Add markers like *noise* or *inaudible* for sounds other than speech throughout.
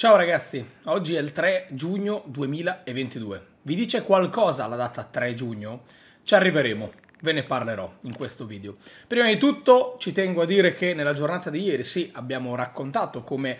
Ciao ragazzi, oggi è il 3 giugno 2022. Vi dice qualcosa la data 3 giugno? Ci arriveremo, ve ne parlerò in questo video. Prima di tutto ci tengo a dire che nella giornata di ieri sì, abbiamo raccontato come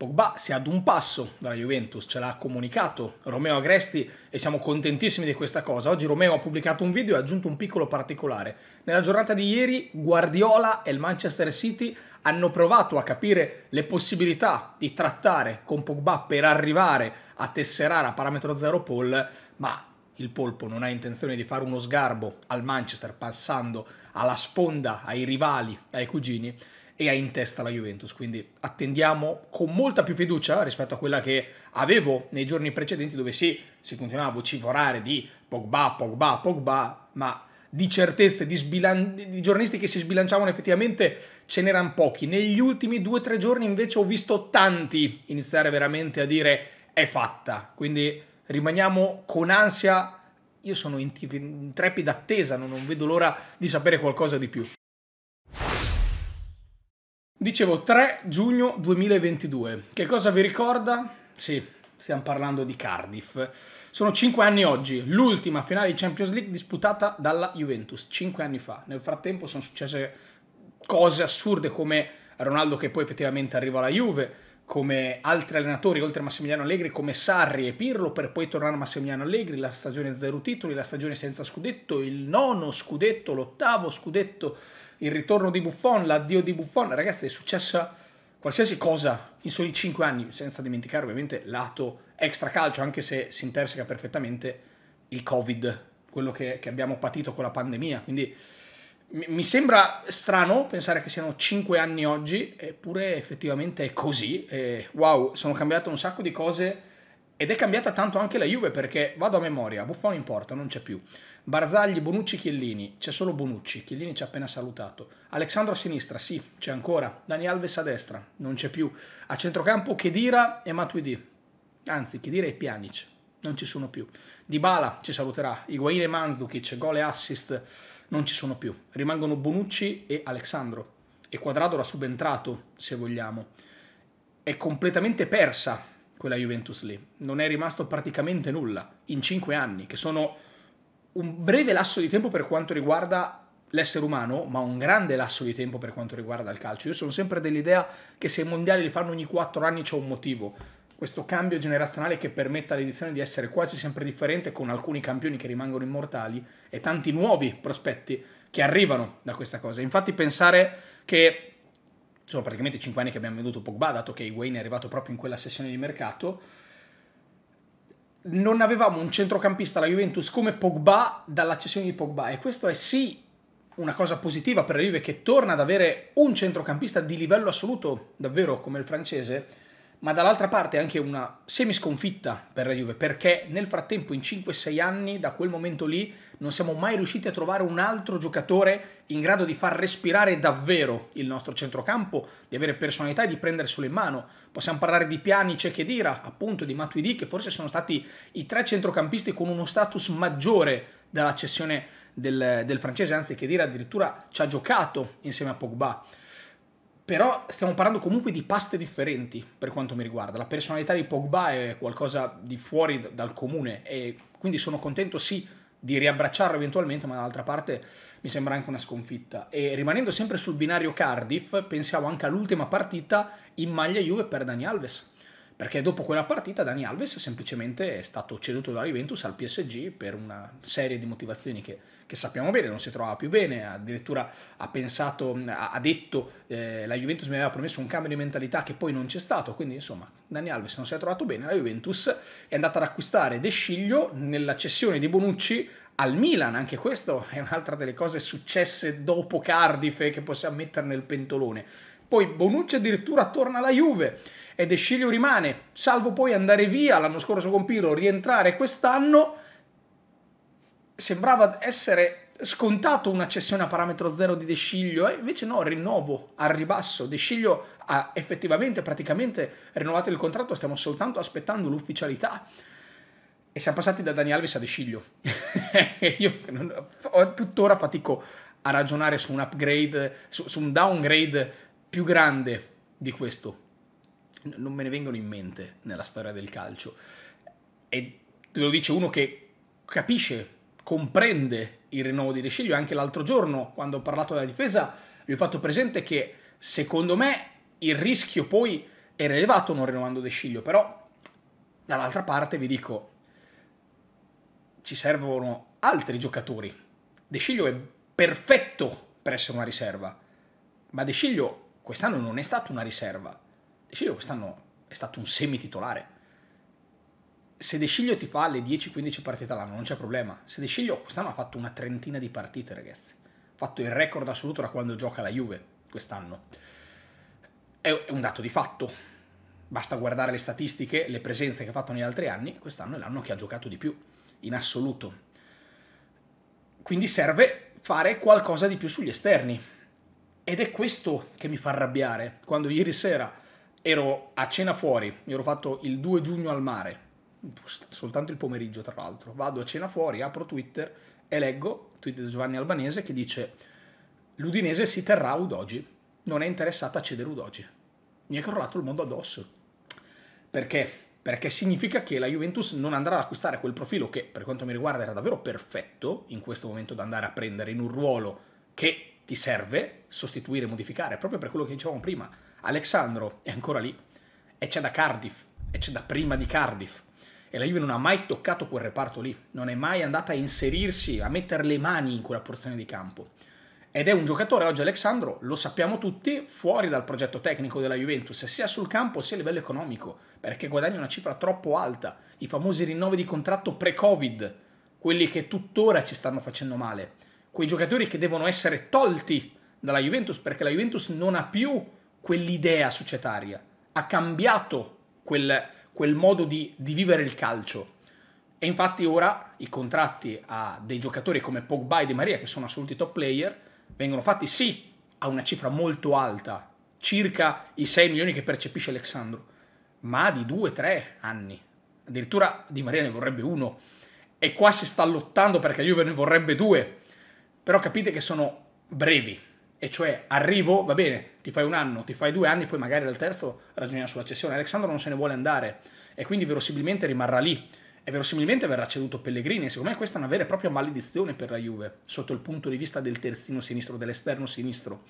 Pogba si è ad un passo dalla Juventus, ce l'ha comunicato Romeo Agresti e siamo contentissimi di questa cosa. Oggi Romeo ha pubblicato un video e ha aggiunto un piccolo particolare. Nella giornata di ieri Guardiola e il Manchester City hanno provato a capire le possibilità di trattare con Pogba per arrivare a tesserare a parametro zero Paul, ma il polpo non ha intenzione di fare uno sgarbo al Manchester passando alla sponda, ai rivali, ai cugini e ha in testa la Juventus, quindi attendiamo con molta più fiducia rispetto a quella che avevo nei giorni precedenti dove sì, si continuava a vocivorare di Pogba, Pogba, Pogba, ma di certezze, di, di, giornalisti che si sbilanciavano effettivamente ce n'erano pochi. Negli ultimi due o tre giorni invece ho visto tanti iniziare veramente a dire è fatta. Quindi rimaniamo con ansia. Io sono in, in trepida attesa, non, non vedo l'ora di sapere qualcosa di più. Dicevo 3 giugno 2022. Che cosa vi ricorda? Sì, stiamo parlando di Cardiff. Sono 5 anni oggi, l'ultima finale di Champions League disputata dalla Juventus, 5 anni fa. Nel frattempo sono successe cose assurde come Ronaldo che poi effettivamente arriva alla Juve, come altri allenatori, oltre a Massimiliano Allegri, come Sarri e Pirlo, per poi tornare a Massimiliano Allegri, la stagione zero titoli, la stagione senza scudetto, il nono scudetto, l'ottavo scudetto, il ritorno di Buffon, l'addio di Buffon. Ragazzi, è successa qualsiasi cosa in soli cinque anni, senza dimenticare ovviamente lato extra calcio anche se si interseca perfettamente il Covid, quello che, che abbiamo patito con la pandemia. Quindi mi sembra strano pensare che siano 5 anni oggi, eppure effettivamente è così. E wow, sono cambiate un sacco di cose ed è cambiata tanto anche la Juve perché vado a memoria, Buffon in porta, non c'è più. Barzagli, Bonucci, Chiellini, c'è solo Bonucci, Chiellini ci ha appena salutato. Alessandro a sinistra, sì, c'è ancora. Dani Alves a destra, non c'è più. A centrocampo Chedira e Matuidi, anzi Chedira e Pjanic, non ci sono più. Dybala ci saluterà, Higuain e Mandzukic, gol e assist, non ci sono più. Rimangono Bonucci e Alexandro. E Quadrado l'ha subentrato, se vogliamo. È completamente persa quella Juventus lì. Non è rimasto praticamente nulla in cinque anni, che sono un breve lasso di tempo per quanto riguarda l'essere umano, ma un grande lasso di tempo per quanto riguarda il calcio. Io sono sempre dell'idea che se i mondiali li fanno ogni quattro anni c'è un motivo questo cambio generazionale che permette all'edizione di essere quasi sempre differente con alcuni campioni che rimangono immortali e tanti nuovi prospetti che arrivano da questa cosa. Infatti pensare che sono praticamente 5 anni che abbiamo venduto Pogba, dato che Wayne è arrivato proprio in quella sessione di mercato, non avevamo un centrocampista alla Juventus come Pogba dalla cessione di Pogba e questo è sì una cosa positiva per la Juve che torna ad avere un centrocampista di livello assoluto, davvero come il francese, ma dall'altra parte anche una semisconfitta per la Juve, perché nel frattempo in 5-6 anni, da quel momento lì, non siamo mai riusciti a trovare un altro giocatore in grado di far respirare davvero il nostro centrocampo, di avere personalità e di prendere sulle mano. Possiamo parlare di Piani, e Dira, appunto di Matuidi, che forse sono stati i tre centrocampisti con uno status maggiore dalla cessione del, del francese, anzi Chedira addirittura ci ha giocato insieme a Pogba. Però stiamo parlando comunque di paste differenti per quanto mi riguarda. La personalità di Pogba è qualcosa di fuori dal comune e quindi sono contento sì di riabbracciarlo eventualmente, ma dall'altra parte mi sembra anche una sconfitta. E rimanendo sempre sul binario Cardiff, pensiamo anche all'ultima partita in maglia Juve per Dani Alves perché dopo quella partita Dani Alves semplicemente è stato ceduto dalla Juventus al PSG per una serie di motivazioni che, che sappiamo bene, non si trovava più bene, addirittura ha pensato, ha, detto eh, la Juventus mi aveva promesso un cambio di mentalità che poi non c'è stato, quindi insomma Dani Alves non si è trovato bene, la Juventus è andata ad acquistare De Sciglio nella cessione di Bonucci al Milan, anche questo è un'altra delle cose successe dopo Cardiff che possiamo mettere nel pentolone. Poi Bonucci addirittura torna alla Juve ed Escilio rimane, salvo poi andare via l'anno scorso con Piro, rientrare quest'anno. Sembrava essere scontato una cessione a parametro zero di De Sciglio, eh? invece no, rinnovo al ribasso. De Sciglio ha effettivamente, praticamente rinnovato il contratto, stiamo soltanto aspettando l'ufficialità. E siamo passati da Dani Alves a De Sciglio. *laughs* Io non, ho tuttora fatico a ragionare su un upgrade, su, su un downgrade più grande di questo non me ne vengono in mente nella storia del calcio. E te lo dice uno che capisce, comprende il rinnovo di De Sciglio. Anche l'altro giorno, quando ho parlato della difesa, vi ho fatto presente che secondo me il rischio poi era elevato non rinnovando De Sciglio, però dall'altra parte vi dico ci servono altri giocatori. De Sciglio è perfetto per essere una riserva, ma De Sciglio quest'anno non è stata una riserva. De Sciglio quest'anno è stato un semititolare. Se De Sciglio ti fa le 10-15 partite all'anno non c'è problema. Se De Sciglio quest'anno ha fatto una trentina di partite, ragazzi. Ha fatto il record assoluto da quando gioca la Juve quest'anno. È un dato di fatto. Basta guardare le statistiche, le presenze che ha fatto negli altri anni. Quest'anno è l'anno che ha giocato di più, in assoluto. Quindi serve fare qualcosa di più sugli esterni ed è questo che mi fa arrabbiare. Quando ieri sera ero a cena fuori, mi ero fatto il 2 giugno al mare, soltanto il pomeriggio tra l'altro, vado a cena fuori, apro Twitter e leggo Twitter di Giovanni Albanese che dice l'Udinese si terrà Udogi, non è interessata a cedere Udogi. Mi è crollato il mondo addosso. Perché? Perché significa che la Juventus non andrà ad acquistare quel profilo che, per quanto mi riguarda, era davvero perfetto in questo momento da andare a prendere in un ruolo che ti serve sostituire, modificare, proprio per quello che dicevamo prima. Alexandro è ancora lì e c'è da Cardiff e c'è da prima di Cardiff e la Juve non ha mai toccato quel reparto lì, non è mai andata a inserirsi, a mettere le mani in quella porzione di campo. Ed è un giocatore oggi Alexandro, lo sappiamo tutti, fuori dal progetto tecnico della Juventus, sia sul campo sia a livello economico, perché guadagna una cifra troppo alta, i famosi rinnovi di contratto pre-Covid, quelli che tuttora ci stanno facendo male, quei giocatori che devono essere tolti dalla Juventus perché la Juventus non ha più quell'idea societaria, ha cambiato quel, quel modo di, di, vivere il calcio. E infatti ora i contratti a dei giocatori come Pogba e Di Maria, che sono assoluti top player, vengono fatti sì a una cifra molto alta, circa i 6 milioni che percepisce Alessandro, ma di 2-3 anni. Addirittura Di Maria ne vorrebbe uno. E qua si sta lottando perché la Juve ne vorrebbe due. Però capite che sono brevi e cioè arrivo, va bene, ti fai un anno, ti fai due anni, poi magari dal terzo ragioniamo sulla cessione. Alexandro non se ne vuole andare e quindi verosimilmente rimarrà lì e verosimilmente verrà ceduto Pellegrini. Secondo me questa è una vera e propria maledizione per la Juve, sotto il punto di vista del terzino sinistro, dell'esterno sinistro.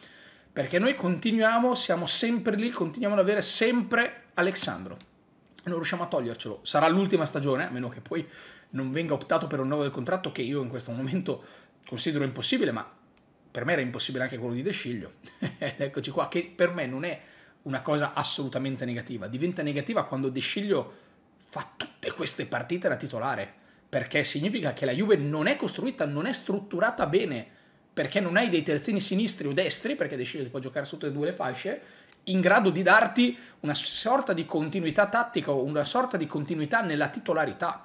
Perché noi continuiamo, siamo sempre lì, continuiamo ad avere sempre Alexandro. Non riusciamo a togliercelo. Sarà l'ultima stagione, a meno che poi non venga optato per un nuovo del contratto, che io in questo momento considero impossibile, ma per me era impossibile anche quello di De Sciglio, *laughs* eccoci qua, che per me non è una cosa assolutamente negativa, diventa negativa quando De Sciglio fa tutte queste partite da titolare, perché significa che la Juve non è costruita, non è strutturata bene, perché non hai dei terzini sinistri o destri, perché De Sciglio può giocare sotto le due le fasce, in grado di darti una sorta di continuità tattica o una sorta di continuità nella titolarità.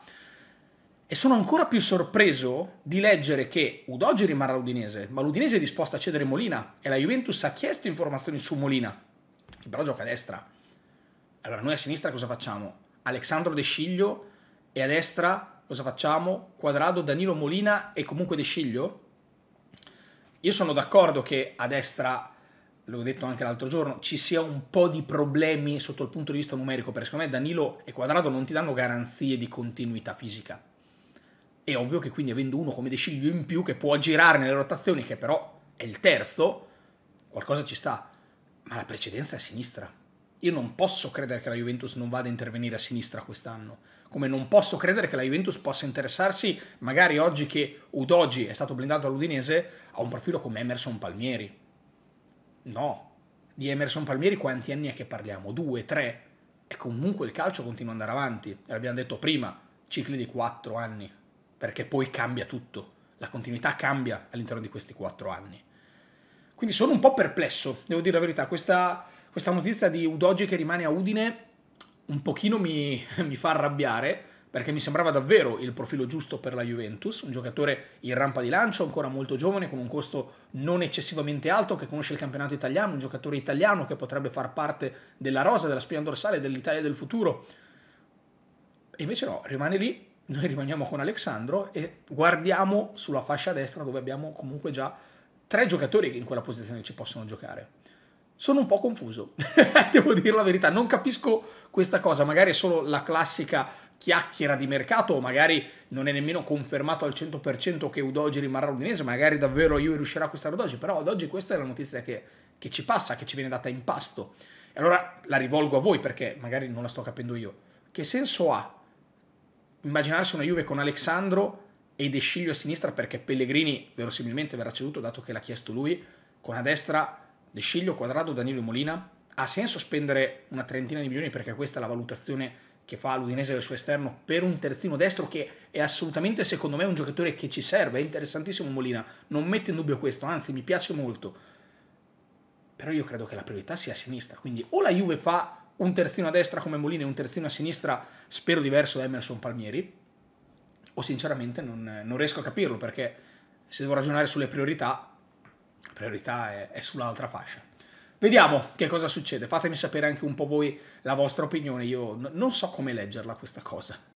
E sono ancora più sorpreso di leggere che Udogi rimarrà l'Udinese, ma l'Udinese è disposta a cedere Molina e la Juventus ha chiesto informazioni su Molina, che però gioca a destra. Allora noi a sinistra cosa facciamo? Alessandro De Sciglio e a destra cosa facciamo? Quadrado, Danilo Molina e comunque De Sciglio? Io sono d'accordo che a destra, l'ho detto anche l'altro giorno, ci sia un po' di problemi sotto il punto di vista numerico, perché secondo me Danilo e Quadrado non ti danno garanzie di continuità fisica è ovvio che quindi avendo uno come deciglio in più che può girare nelle rotazioni, che però è il terzo, qualcosa ci sta. Ma la precedenza è a sinistra. Io non posso credere che la Juventus non vada a intervenire a sinistra quest'anno. Come non posso credere che la Juventus possa interessarsi, magari oggi che Udogi è stato blindato all'Udinese, a un profilo come Emerson Palmieri. No. Di Emerson Palmieri quanti anni è che parliamo? Due, tre? E comunque il calcio continua ad andare avanti. L'abbiamo detto prima, cicli di quattro anni perché poi cambia tutto, la continuità cambia all'interno di questi quattro anni. Quindi sono un po' perplesso, devo dire la verità, questa, questa notizia di Udogi che rimane a Udine un pochino mi, *laughs* mi fa arrabbiare, perché mi sembrava davvero il profilo giusto per la Juventus, un giocatore in rampa di lancio, ancora molto giovane, con un costo non eccessivamente alto, che conosce il campionato italiano, un giocatore italiano che potrebbe far parte della rosa, della spina dorsale dell'Italia del futuro. E invece no, rimane lì noi rimaniamo con Alexandro e guardiamo sulla fascia destra dove abbiamo comunque già tre giocatori che in quella posizione ci possono giocare. Sono un po' confuso, *laughs* devo dire la verità, non capisco questa cosa, magari è solo la classica chiacchiera di mercato o magari non è nemmeno confermato al 100% che Udogi rimarrà l'Udinese, magari davvero io riuscirò a acquistare Udogi, però ad oggi questa è la notizia che, che ci passa, che ci viene data in pasto. E allora la rivolgo a voi perché magari non la sto capendo io. Che senso ha immaginarsi una Juve con Alexandro e De Sciglio a sinistra perché Pellegrini verosimilmente verrà ceduto dato che l'ha chiesto lui, con a destra De Sciglio, Quadrado, Danilo e Molina. Ha senso spendere una trentina di milioni perché questa è la valutazione che fa l'Udinese del suo esterno per un terzino destro che è assolutamente secondo me un giocatore che ci serve, è interessantissimo Molina, non metto in dubbio questo, anzi mi piace molto. Però io credo che la priorità sia a sinistra, quindi o la Juve fa un terzino a destra come Molina e un terzino a sinistra, spero diverso da Emerson Palmieri, o sinceramente non, non, riesco a capirlo perché se devo ragionare sulle priorità, la priorità è, è sull'altra fascia. Vediamo che cosa succede, fatemi sapere anche un po' voi la vostra opinione, io non so come leggerla questa cosa.